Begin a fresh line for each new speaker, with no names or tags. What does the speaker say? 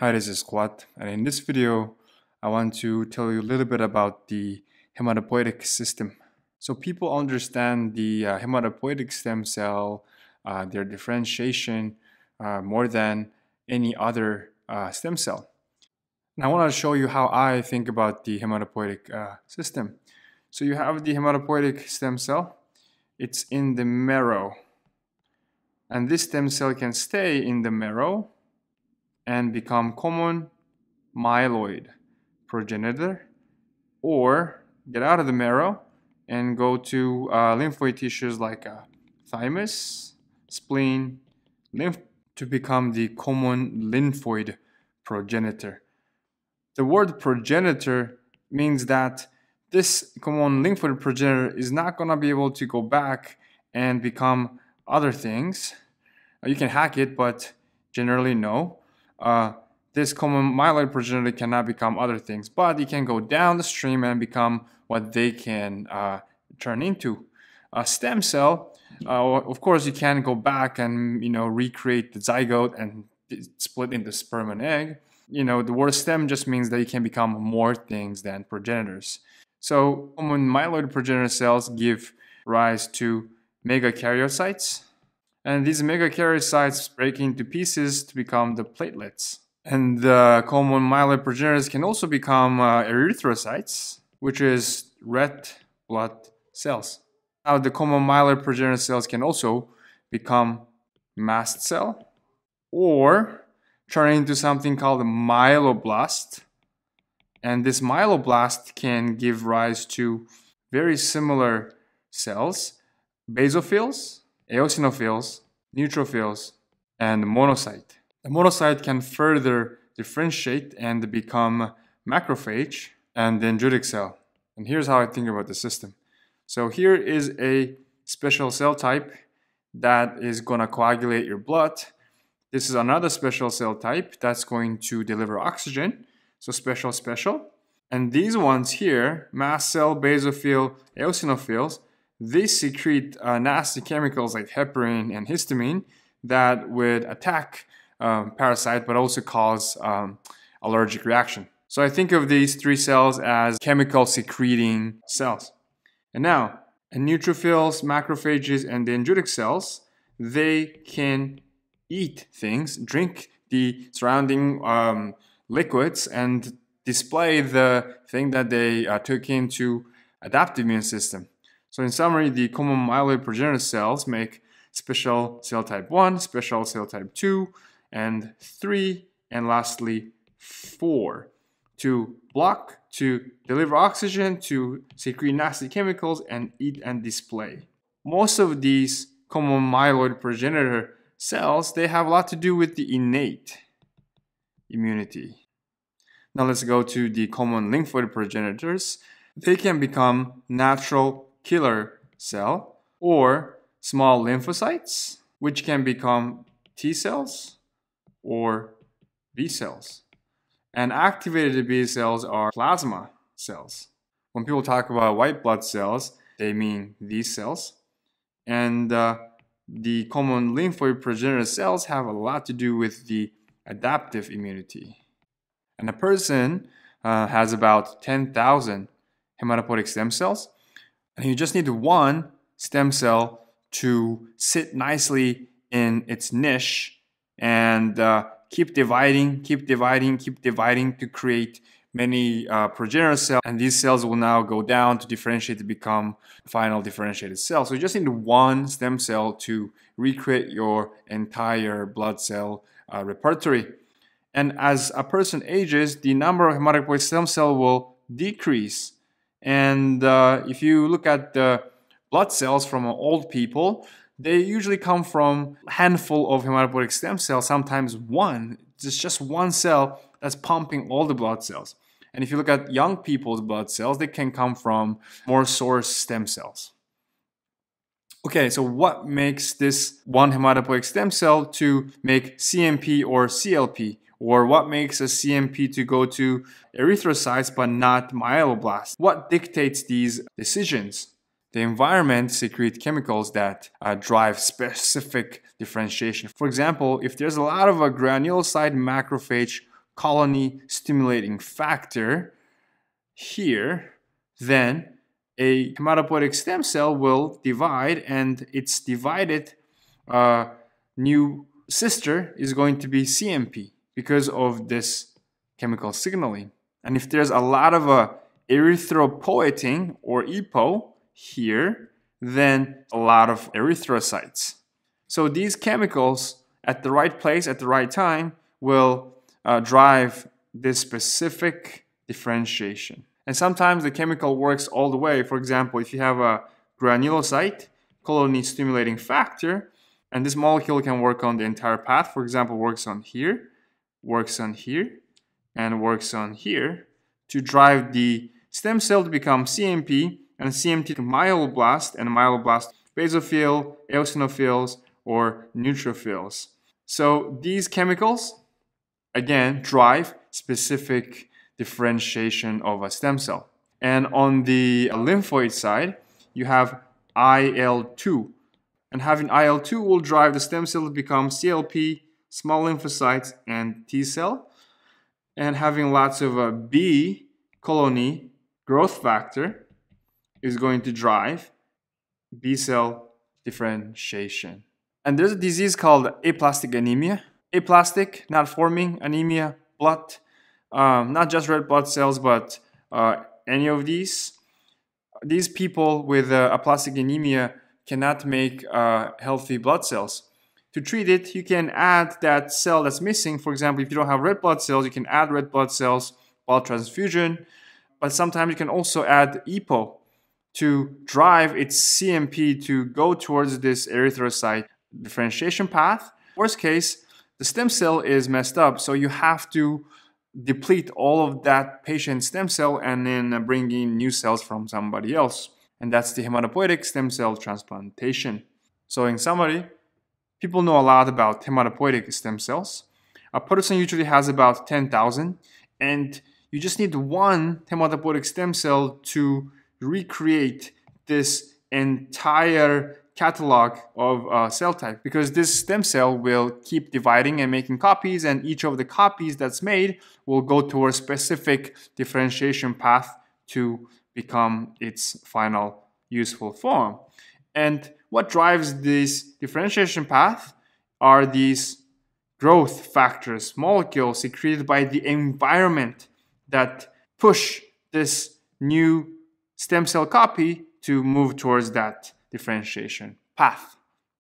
Hi, this is Scott, and in this video, I want to tell you a little bit about the hematopoietic system. So people understand the uh, hematopoietic stem cell, uh, their differentiation, uh, more than any other uh, stem cell. And I want to show you how I think about the hematopoietic uh, system. So you have the hematopoietic stem cell. It's in the marrow. And this stem cell can stay in the marrow and become common myeloid progenitor or get out of the marrow and go to uh, lymphoid tissues like uh, thymus, spleen, lymph to become the common lymphoid progenitor. The word progenitor means that this common lymphoid progenitor is not going to be able to go back and become other things. You can hack it, but generally no uh, this common myeloid progenitor cannot become other things, but it can go down the stream and become what they can uh, turn into. A stem cell, uh, of course, you can go back and you know recreate the zygote and split into sperm and egg. You know, the word stem just means that you can become more things than progenitors. So, common myeloid progenitor cells give rise to megakaryocytes, and these megakaryocytes break into pieces to become the platelets. And the common myeloid progenitors can also become uh, erythrocytes, which is red blood cells. Now the common myeloid progenitor cells can also become mast cell or turn into something called a myeloblast. And this myeloblast can give rise to very similar cells, basophils, eosinophils, neutrophils, and monocyte. The monocyte can further differentiate and become macrophage and dendritic cell. And here's how I think about the system. So here is a special cell type that is going to coagulate your blood. This is another special cell type that's going to deliver oxygen. So special, special. And these ones here, mast cell, basophil, eosinophils, they secrete uh, nasty chemicals like heparin and histamine that would attack um, parasite but also cause um, allergic reaction. So I think of these three cells as chemical secreting cells. And now, neutrophils, macrophages, and dendritic cells, they can eat things, drink the surrounding um, liquids, and display the thing that they uh, took into adaptive immune system. So in summary, the common myeloid progenitor cells make special cell type 1, special cell type 2, and 3, and lastly 4 to block, to deliver oxygen, to secrete nasty chemicals, and eat and display. Most of these common myeloid progenitor cells, they have a lot to do with the innate immunity. Now let's go to the common lymphoid progenitors. They can become natural killer cell, or small lymphocytes, which can become T cells or B cells. And activated B cells are plasma cells. When people talk about white blood cells, they mean these cells. And uh, the common lymphoid progenitor cells have a lot to do with the adaptive immunity. And a person uh, has about 10,000 hematopoietic stem cells, and you just need one stem cell to sit nicely in its niche and uh, keep dividing, keep dividing, keep dividing to create many uh, progenitor cells. And these cells will now go down to differentiate to become final differentiated cells. So you just need one stem cell to recreate your entire blood cell uh, repertory. And as a person ages, the number of hematopoietic stem cell will decrease and uh, if you look at the blood cells from old people, they usually come from a handful of hematopoietic stem cells, sometimes one. It's just one cell that's pumping all the blood cells. And if you look at young people's blood cells, they can come from more source stem cells. Okay, so what makes this one hematopoietic stem cell to make CMP or CLP? Or what makes a CMP to go to erythrocytes but not myeloblasts? What dictates these decisions? The environment secretes chemicals that uh, drive specific differentiation. For example, if there's a lot of a granulocyte macrophage colony stimulating factor here, then a hematopoietic stem cell will divide and its divided uh, new sister is going to be CMP because of this chemical signaling. And if there's a lot of uh, erythropoietin or EPO here, then a lot of erythrocytes. So these chemicals at the right place at the right time will uh, drive this specific differentiation. And sometimes the chemical works all the way. For example, if you have a granulocyte, colony stimulating factor, and this molecule can work on the entire path. For example, works on here works on here, and works on here to drive the stem cell to become CMP and CMT myeloblast and myeloblast basophil, eosinophils, or neutrophils. So these chemicals, again, drive specific differentiation of a stem cell. And on the lymphoid side, you have IL-2. And having IL-2 will drive the stem cell to become CLP, small lymphocytes, and T cell, and having lots of a B colony growth factor is going to drive B cell differentiation. And there's a disease called aplastic anemia. Aplastic, not forming, anemia, blood, um, not just red blood cells, but uh, any of these. These people with uh, aplastic anemia cannot make uh, healthy blood cells to treat it, you can add that cell that's missing. For example, if you don't have red blood cells, you can add red blood cells while transfusion. But sometimes you can also add EPO to drive its CMP to go towards this erythrocyte differentiation path. Worst case, the stem cell is messed up, so you have to deplete all of that patient stem cell and then bring in new cells from somebody else. And that's the hematopoietic stem cell transplantation. So, in summary, People know a lot about hematopoietic stem cells. A person usually has about 10,000, and you just need one hematopoietic stem cell to recreate this entire catalog of uh, cell type because this stem cell will keep dividing and making copies and each of the copies that's made will go to a specific differentiation path to become its final useful form. And what drives this differentiation path are these growth factors, molecules secreted by the environment that push this new stem cell copy to move towards that differentiation path.